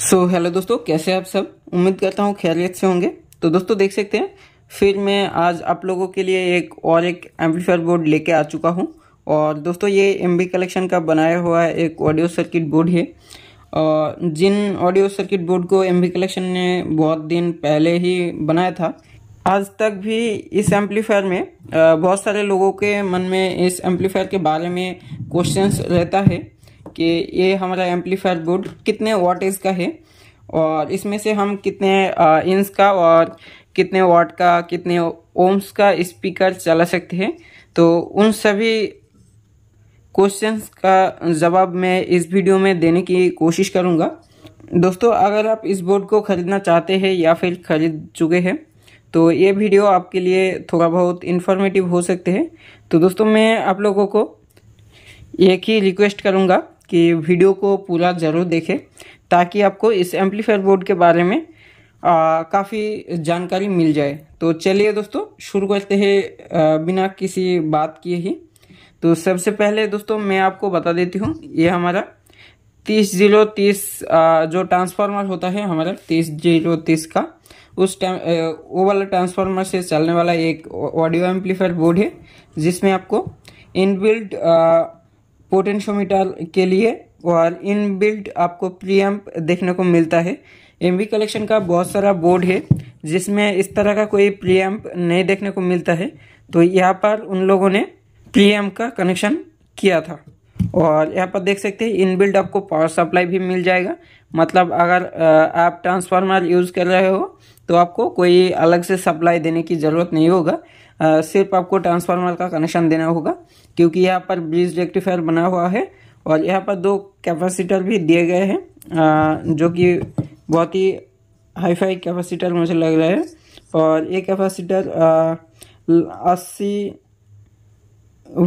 सो so, hello दोस्तों कैसे आप सब उम्मीद करता हूँ खैरियत से होंगे तो दोस्तों देख सकते हैं फिर मैं आज आप लोगों के लिए एक और एक एम्पलीफायर बोर्ड लेके आ चुका हूँ और दोस्तों ये एम कलेक्शन का बनाया हुआ एक ऑडियो सर्किट बोर्ड है और जिन ऑडियो सर्किट बोर्ड को एम कलेक्शन ने बहुत दिन पहले ही बनाया था आज तक भी इस एम्पलीफायर में बहुत सारे लोगों के मन में इस एम्पलीफायर के बारे में क्वेश्चंस रहता है कि ये हमारा एम्पलीफायर बोर्ड कितने वाटेज का है और इसमें से हम कितने इंच का और कितने वाट का कितने ओम्स का स्पीकर चला सकते हैं तो उन सभी क्वेश्चंस का जवाब मैं इस वीडियो में देने की कोशिश करूंगा दोस्तों अगर आप इस बोर्ड को ख़रीदना चाहते हैं या फिर ख़रीद चुके हैं तो ये वीडियो आपके लिए थोड़ा बहुत इन्फॉर्मेटिव हो सकते हैं तो दोस्तों मैं आप लोगों को एक ही रिक्वेस्ट करूँगा कि वीडियो को पूरा ज़रूर देखें ताकि आपको इस एम्पलीफायर बोर्ड के बारे में काफ़ी जानकारी मिल जाए तो चलिए दोस्तों शुरू करते हैं बिना किसी बात किए ही तो सबसे पहले दोस्तों मैं आपको बता देती हूँ ये हमारा तीस जीरो तीस जो ट्रांसफार्मर होता है हमारा तीस जीरो तीस का उस टाइम वो वाला ट्रांसफार्मर से चलने वाला एक ऑडियो एम्पलीफायर बोर्ड है जिसमें आपको इनबिल्ट पोटेंशियोमीटर के लिए और इन बिल्ट आपको प्रीएम्प देखने को मिलता है एम कलेक्शन का बहुत सारा बोर्ड है जिसमें इस तरह का कोई प्रीएम्प नहीं देखने को मिलता है तो यहाँ पर उन लोगों ने प्रीएम्प का कनेक्शन किया था और यहाँ पर देख सकते हैं इनबिल्ट आपको पावर सप्लाई भी मिल जाएगा मतलब अगर आप ट्रांसफार्मर यूज़ कर रहे हो तो आपको कोई अलग से सप्लाई देने की ज़रूरत नहीं होगा सिर्फ आपको ट्रांसफार्मर का कनेक्शन देना होगा क्योंकि यहाँ पर ब्रिज रेक्टिफायर बना हुआ है और यहाँ पर दो कैपेसिटर भी दिए गए हैं जो कि बहुत ही हाईफाई कैपेसिटर मुझे लग रहा है और ये कैपेसिटर अस्सी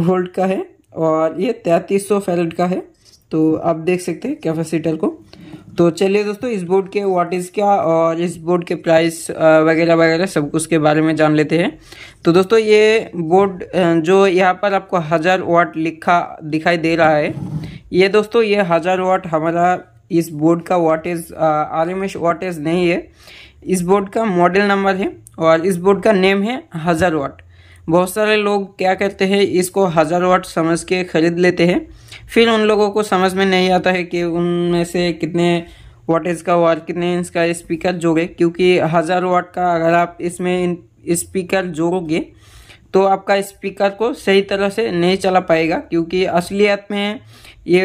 वोल्ट का है और ये तैंतीस सौ का है तो आप देख सकते हैं कैपेसिटर को तो चलिए दोस्तों इस बोर्ड के व्हाट इज़ क्या और इस बोर्ड के प्राइस वगैरह वगैरह सब कुछ के बारे में जान लेते हैं तो दोस्तों ये बोर्ड जो यहाँ पर आपको हज़ार वाट लिखा दिखाई दे रहा है ये दोस्तों ये हज़ार वाट हमारा इस बोर्ड का वाटेज आर एम वाटेज नहीं है इस बोर्ड का मॉडल नंबर है और इस बोर्ड का नेम है हज़ार वाट बहुत सारे लोग क्या करते हैं इसको हज़ार वाट समझ के ख़रीद लेते हैं फिर उन लोगों को समझ में नहीं आता है कि उनमें से कितने वाटेज का और कितने इंच का स्पीकर जोड़े क्योंकि हज़ार वाट का अगर आप इसमें स्पीकर जोड़ोगे तो आपका स्पीकर को सही तरह से नहीं चला पाएगा क्योंकि असलियत में ये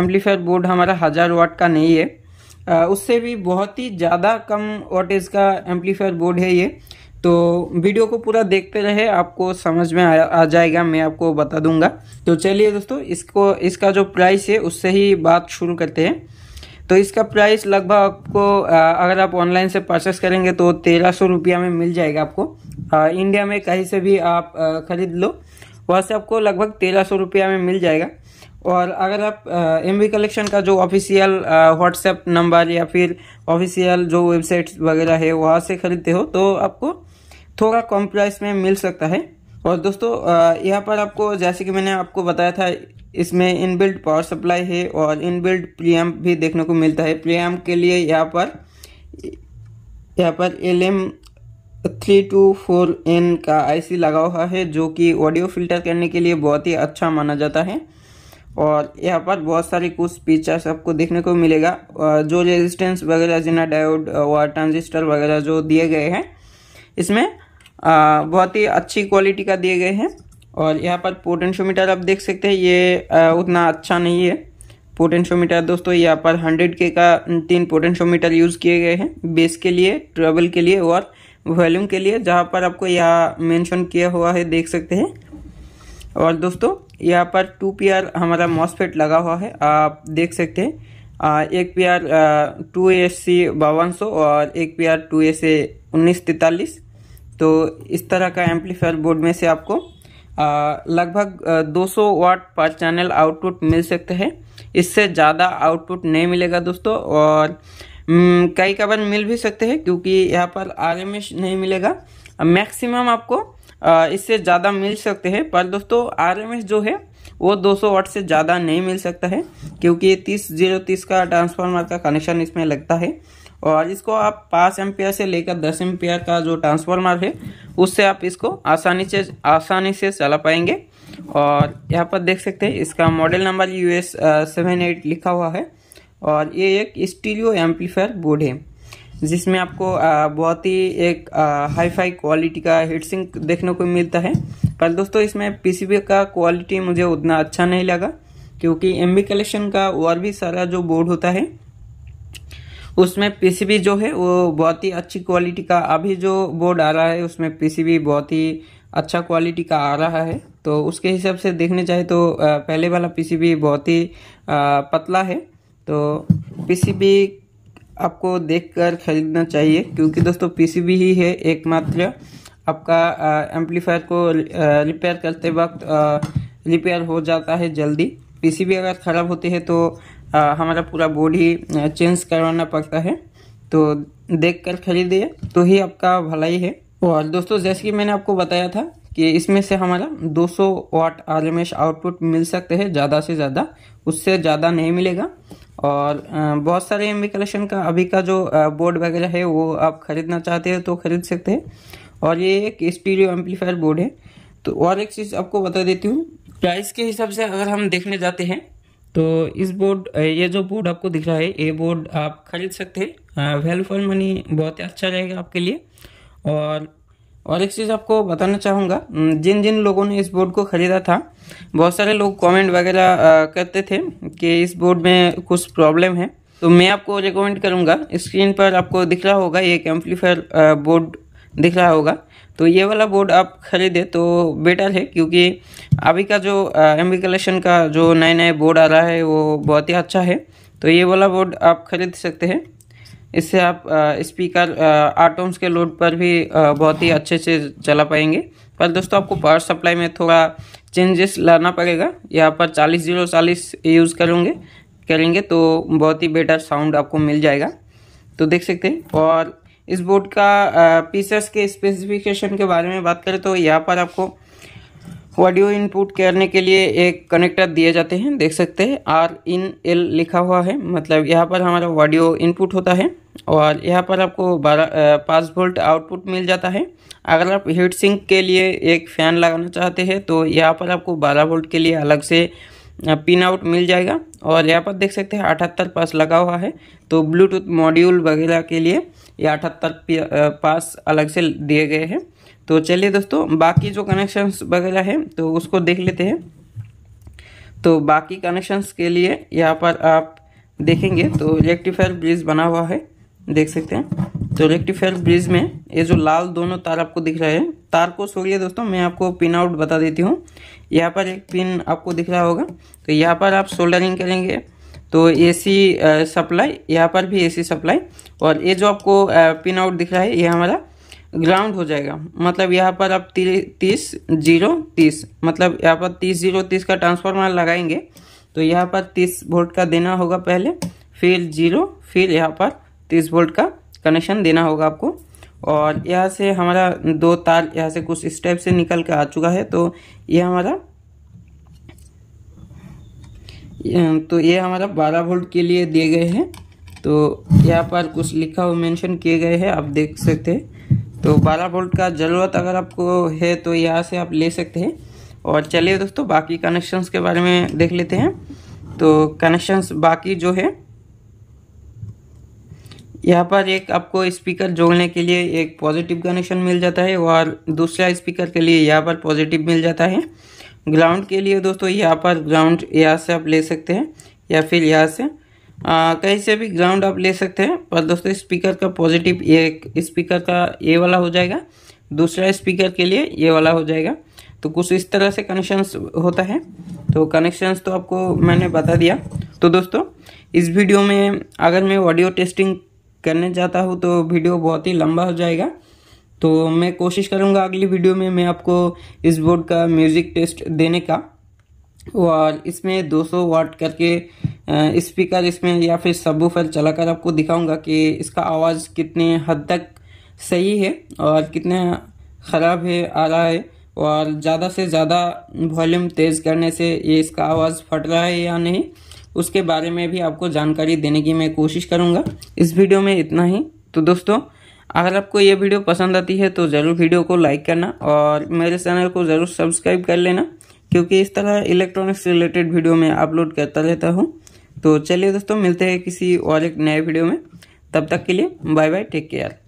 एम्पलीफायर बोर्ड हमारा हज़ार वाट का नहीं है उससे भी बहुत ही ज़्यादा कम वाटेज का एम्पलीफायर बोर्ड है ये तो वीडियो को पूरा देखते रहे आपको समझ में आ, आ जाएगा मैं आपको बता दूंगा तो चलिए दोस्तों इसको इसका जो प्राइस है उससे ही बात शुरू करते हैं तो इसका प्राइस लगभग आपको अगर आप ऑनलाइन से परचेस करेंगे तो तेरह सौ रुपया में मिल जाएगा आपको आ, इंडिया में कहीं से भी आप ख़रीद लो वहाँ से आपको लगभग तेरह सौ रुपया में मिल जाएगा और अगर आप एम वी कलेक्शन का जो ऑफिशियल व्हाट्सएप नंबर या फिर ऑफिशियल जो वेबसाइट वगैरह है वहाँ से ख़रीदते हो तो आपको थोड़ा कम प्राइस में मिल सकता है और दोस्तों यहाँ पर आपको जैसे कि मैंने आपको बताया था इसमें इनबिल्ट पावर सप्लाई है और इनबिल्ट प्रीएम्प भी देखने को मिलता है प्रीएम्प के लिए यहाँ पर यहाँ पर L M three two four N का आईसी लगा हुआ है जो कि ऑडियो फिल्टर करने के लिए बहुत ही अच्छा माना जाता है और यहाँ पर बहुत सारी कुछ फीचर्स आपको देखने को मिलेगा जो रेजिस्टेंस वगैरह जिना डायोड और ट्रांजिस्टर वगैरह जो दिए गए हैं इसमें बहुत ही अच्छी क्वालिटी का दिए गए हैं और यहाँ पर पोटेंशियोमीटर आप देख सकते हैं ये उतना अच्छा नहीं है पोटेंशियोमीटर दोस्तों यहाँ पर हंड्रेड के का तीन पोटेंशियोमीटर यूज़ किए गए हैं बेस के लिए ट्रेवल के लिए और वॉल्यूम के लिए जहाँ पर आपको यह मेंशन किया हुआ है देख सकते हैं और दोस्तों यहाँ पर टू पी आर हमारा मॉसफेट लगा हुआ है आप देख सकते हैं आ, एक P R two S C बावन सौ और एक P R two S A उन्नीस तैतालीस तो इस तरह का एम्पलीफायर बोर्ड में से आपको लगभग 200 वाट पर चैनल आउटपुट मिल सकते हैं इससे ज़्यादा आउटपुट नहीं मिलेगा दोस्तों और हम्म, कई कबर मिल भी सकते हैं क्योंकि यहाँ पर आर नहीं मिलेगा मैक्सिमम आपको इससे ज़्यादा मिल सकते हैं पर दोस्तों आरएमएस जो है वो 200 वाट से ज़्यादा नहीं मिल सकता है क्योंकि तीस जीरो तीस का ट्रांसफार्मर का कनेक्शन इसमें लगता है और इसको आप पाँच एम्पियर से लेकर दस एम्पियर का जो ट्रांसफार्मर है उससे आप इसको आसानी से आसानी से चला पाएंगे और यहाँ पर देख सकते हैं इसका model number U S seven eight लिखा हुआ है और ये एक स्टीरियो एम्पलीफायर बोर्ड है जिसमें आपको बहुत ही एक हाई फाई क्वालिटी का हीटसिंक देखने को मिलता है पर दोस्तों इसमें पीसीबी का क्वालिटी मुझे उतना अच्छा नहीं लगा क्योंकि एम कलेक्शन का और भी सारा जो बोर्ड होता है उसमें पीसीबी जो है वो बहुत ही अच्छी क्वालिटी का अभी जो बोर्ड आ रहा है उसमें पीसीबी बहुत ही अच्छा क्वालिटी का आ रहा है तो उसके हिसाब से देखने चाहे तो पहले वाला पीसीबी बहुत ही पतला है तो पीसीबी आपको देखकर खरीदना चाहिए क्योंकि दोस्तों पीसीबी ही है एकमात्र आपका एम्पलीफायर को रिपेयर करते वक्त रिपेयर हो जाता है जल्दी पीसीबी अगर ख़राब होती है तो आ, हमारा पूरा बोर्ड ही चेंज करवाना पड़ता है तो देख कर खरीदिए तो ही आपका भलाई है और दोस्तों जैसे कि मैंने आपको बताया था कि इसमें से हमारा 200 वाट आरएमएस आउटपुट मिल सकते हैं ज़्यादा से ज़्यादा उससे ज़्यादा नहीं मिलेगा और बहुत सारे एम कलेक्शन का अभी का जो बोर्ड वगैरह है वो आप ख़रीदना चाहते हैं तो ख़रीद सकते हैं और ये एक स्टीरियो एम्पलीफायर बोर्ड है तो और एक चीज़ आपको बता देती हूँ प्राइस के हिसाब से अगर हम देखने जाते हैं तो इस बोर्ड ये जो बोर्ड आपको दिख रहा है ये बोर्ड आप ख़रीद सकते हैं वेल फॉर मनी बहुत अच्छा रहेगा आपके लिए और और एक चीज़ आपको बताना चाहूँगा जिन जिन लोगों ने इस बोर्ड को ख़रीदा था बहुत सारे लोग कमेंट वगैरह करते थे कि इस बोर्ड में कुछ प्रॉब्लम है तो मैं आपको रिकमेंड करूँगा स्क्रीन पर आपको दिख रहा होगा ये एम्पलीफायर बोर्ड दिख रहा होगा तो ये वाला बोर्ड आप ख़रीदें तो बेटर है क्योंकि अभी का जो एम कलेक्शन का जो नए नए बोर्ड आ रहा है वो बहुत ही अच्छा है तो ये वाला बोर्ड आप ख़रीद सकते हैं इससे आप स्पीकर आटोम्स के लोड पर भी बहुत ही अच्छे से चला पाएंगे पर दोस्तों आपको पावर सप्लाई में थोड़ा चेंजेस लाना पड़ेगा यहाँ पर चालीस जीरो चालीस यूज़ करूँगे करेंगे तो बहुत ही बेटर साउंड आपको मिल जाएगा तो देख सकते हैं और इस बोर्ड का पीसेस के स्पेसिफिकेशन के बारे में बात करें तो यहाँ पर आपको ऑडियो इनपुट करने के लिए एक कनेक्टर दिए जाते हैं देख सकते हैं आर इन एल लिखा हुआ है मतलब यहाँ पर हमारा ऑडियो इनपुट होता है और यहाँ पर आपको बारह पाँच वोल्ट आउटपुट मिल जाता है अगर आप हीट सिंक के लिए एक फ़ैन लगाना चाहते हैं तो यहाँ पर आपको बारह वोल्ट के लिए अलग से पिन आउट मिल जाएगा और यहाँ पर देख सकते हैं अठहत्तर पास लगा हुआ है तो ब्लूटूथ मॉड्यूल वगैरह के लिए ये अठहत्तर पास अलग से दिए गए हैं तो चलिए दोस्तों बाकी जो कनेक्शंस वगैरह है तो उसको देख लेते हैं तो बाकी कनेक्शंस के लिए यहाँ पर आप देखेंगे तो रेक्टिफायर ब्रिज बना हुआ है देख सकते हैं तो रेक्टिफायर ब्रिज में ये जो लाल दोनों तार आपको दिख रहा है तार को सोलिए दोस्तों मैं आपको पिन आउट बता देती हूँ यहाँ पर एक पिन आपको दिख रहा होगा तो यहाँ पर आप सोल्डरिंग करेंगे तो एसी सप्लाई यहाँ पर भी एसी सप्लाई और ये जो आपको पिन आउट दिख रहा है ये हमारा ग्राउंड हो जाएगा मतलब यहाँ पर आप तीस जीरो तीस मतलब यहाँ पर तीस जीरो तीस का ट्रांसफार्मर लगाएंगे तो यहाँ पर तीस वोल्ट का देना होगा पहले फिर जीरो फिर यहाँ पर तीस वोल्ट का कनेक्शन देना होगा आपको और यहाँ से हमारा दो तार यहाँ से कुछ इस टाइप से निकल के आ चुका है तो ये हमारा तो ये हमारा बारह वोल्ट के लिए दिए गए हैं तो यहाँ पर कुछ लिखा हुआ मेंशन किए गए हैं आप देख सकते हैं तो बारह वोल्ट का ज़रूरत अगर आपको है तो यहाँ से आप ले सकते हैं और चलिए दोस्तों बाकी कनेक्शंस के बारे में देख लेते हैं तो कनेक्शंस बाकी जो है यहाँ पर एक आपको स्पीकर जोड़ने के लिए एक पॉजिटिव कनेक्शन मिल जाता है और दूसरा स्पीकर के लिए यहाँ पर पॉजिटिव मिल जाता है ग्राउंड के लिए दोस्तों यहाँ पर ग्राउंड यहाँ से आप ले सकते हैं या फिर यहाँ से कहीं से भी ग्राउंड आप ले सकते हैं पर दोस्तों स्पीकर का पॉजिटिव एक स्पीकर का ये वाला हो जाएगा दूसरा स्पीकर के लिए ये वाला हो जाएगा तो कुछ इस तरह से कनेक्शंस होता है तो कनेक्शंस तो आपको मैंने बता दिया तो दोस्तों इस वीडियो में अगर मैं ऑडियो टेस्टिंग करने जाता हूँ तो वीडियो बहुत ही लंबा हो जाएगा तो मैं कोशिश करूँगा अगली वीडियो में मैं आपको इस बोर्ड का म्यूज़िक टेस्ट देने का और इसमें 200 वाट करके स्पीकर इसमें या फिर चला चलाकर आपको दिखाऊंगा कि इसका आवाज़ कितने हद तक सही है और कितने ख़राब है आ रहा है और ज़्यादा से ज़्यादा वॉल्यूम तेज़ करने से ये इसका आवाज़ फट रहा है या नहीं उसके बारे में भी आपको जानकारी देने की मैं कोशिश करूँगा इस वीडियो में इतना ही तो दोस्तों अगर आपको ये वीडियो पसंद आती है तो ज़रूर वीडियो को लाइक करना और मेरे चैनल को ज़रूर सब्सक्राइब कर लेना क्योंकि इस तरह इलेक्ट्रॉनिक्स रिलेटेड वीडियो मैं अपलोड करता रहता हूँ तो चलिए दोस्तों मिलते हैं किसी और एक नए वीडियो में तब तक के लिए बाय बाय टेक केयर